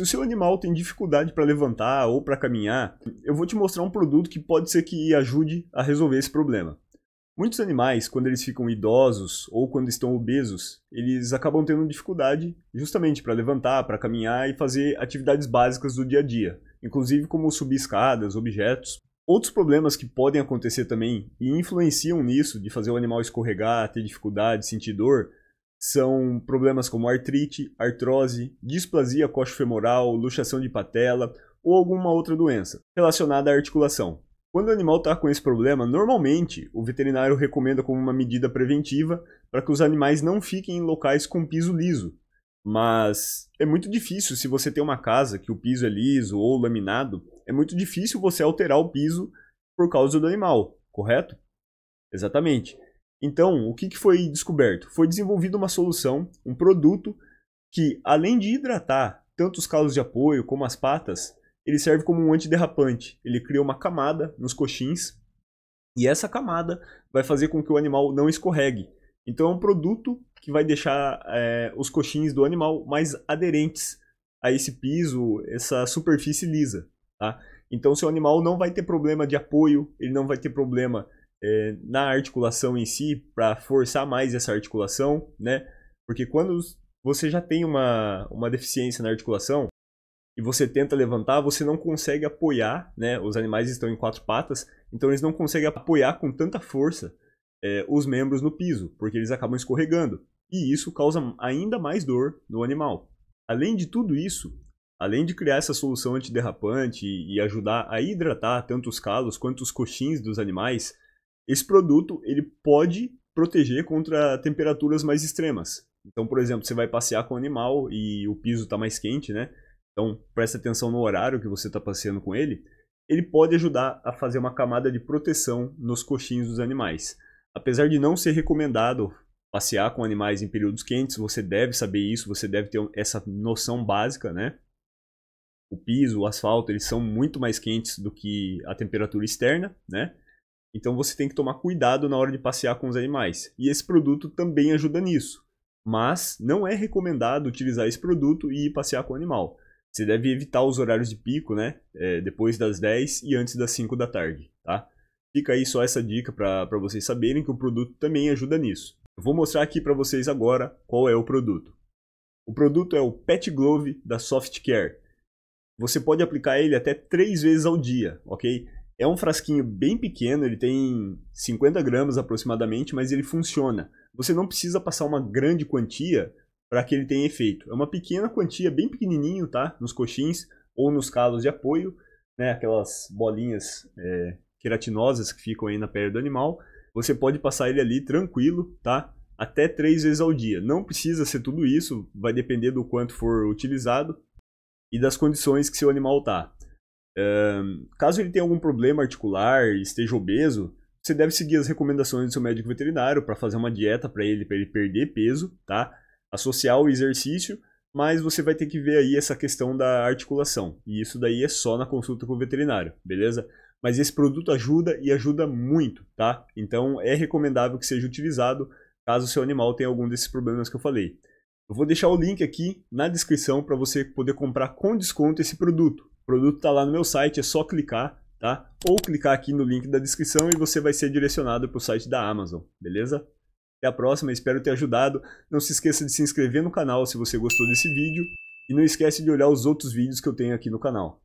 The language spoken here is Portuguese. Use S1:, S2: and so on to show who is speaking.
S1: Se o seu animal tem dificuldade para levantar ou para caminhar, eu vou te mostrar um produto que pode ser que ajude a resolver esse problema. Muitos animais, quando eles ficam idosos ou quando estão obesos, eles acabam tendo dificuldade justamente para levantar, para caminhar e fazer atividades básicas do dia a dia, inclusive como subir escadas, objetos. Outros problemas que podem acontecer também e influenciam nisso, de fazer o animal escorregar, ter dificuldade, sentir dor, são problemas como artrite, artrose, displasia coxofemoral, luxação de patela ou alguma outra doença relacionada à articulação. Quando o animal está com esse problema, normalmente o veterinário recomenda como uma medida preventiva para que os animais não fiquem em locais com piso liso. Mas é muito difícil, se você tem uma casa que o piso é liso ou laminado, é muito difícil você alterar o piso por causa do animal, correto? Exatamente. Então, o que, que foi descoberto? Foi desenvolvida uma solução, um produto, que além de hidratar tanto os calos de apoio como as patas, ele serve como um antiderrapante. Ele cria uma camada nos coxins e essa camada vai fazer com que o animal não escorregue. Então é um produto que vai deixar é, os coxins do animal mais aderentes a esse piso, essa superfície lisa. Tá? Então seu animal não vai ter problema de apoio, ele não vai ter problema é, na articulação em si, para forçar mais essa articulação, né? Porque quando você já tem uma, uma deficiência na articulação e você tenta levantar, você não consegue apoiar, né? Os animais estão em quatro patas, então eles não conseguem apoiar com tanta força é, os membros no piso, porque eles acabam escorregando. E isso causa ainda mais dor no animal. Além de tudo isso, além de criar essa solução antiderrapante e ajudar a hidratar tanto os calos quanto os coxins dos animais, esse produto ele pode proteger contra temperaturas mais extremas. Então, por exemplo, você vai passear com o animal e o piso está mais quente, né? Então, presta atenção no horário que você está passeando com ele. Ele pode ajudar a fazer uma camada de proteção nos coxins dos animais. Apesar de não ser recomendado passear com animais em períodos quentes, você deve saber isso, você deve ter essa noção básica, né? O piso, o asfalto, eles são muito mais quentes do que a temperatura externa, né? Então você tem que tomar cuidado na hora de passear com os animais. E esse produto também ajuda nisso. Mas não é recomendado utilizar esse produto e ir passear com o animal. Você deve evitar os horários de pico, né? É, depois das 10 e antes das 5 da tarde, tá? Fica aí só essa dica para vocês saberem que o produto também ajuda nisso. Eu vou mostrar aqui para vocês agora qual é o produto. O produto é o Pet Glove da Softcare. Você pode aplicar ele até 3 vezes ao dia, ok? É um frasquinho bem pequeno, ele tem 50 gramas aproximadamente, mas ele funciona. Você não precisa passar uma grande quantia para que ele tenha efeito. É uma pequena quantia, bem pequenininho, tá? Nos coxins ou nos calos de apoio, né? Aquelas bolinhas é, queratinosas que ficam aí na pele do animal. Você pode passar ele ali tranquilo, tá? Até três vezes ao dia. Não precisa ser tudo isso, vai depender do quanto for utilizado e das condições que seu animal tá caso ele tenha algum problema articular e esteja obeso, você deve seguir as recomendações do seu médico veterinário para fazer uma dieta para ele, para ele perder peso, tá? Associar o exercício, mas você vai ter que ver aí essa questão da articulação. E isso daí é só na consulta com o veterinário, beleza? Mas esse produto ajuda e ajuda muito, tá? Então é recomendável que seja utilizado caso o seu animal tenha algum desses problemas que eu falei. Eu vou deixar o link aqui na descrição para você poder comprar com desconto esse produto produto está lá no meu site, é só clicar, tá? Ou clicar aqui no link da descrição e você vai ser direcionado para o site da Amazon, beleza? Até a próxima, espero ter ajudado. Não se esqueça de se inscrever no canal se você gostou desse vídeo. E não esquece de olhar os outros vídeos que eu tenho aqui no canal.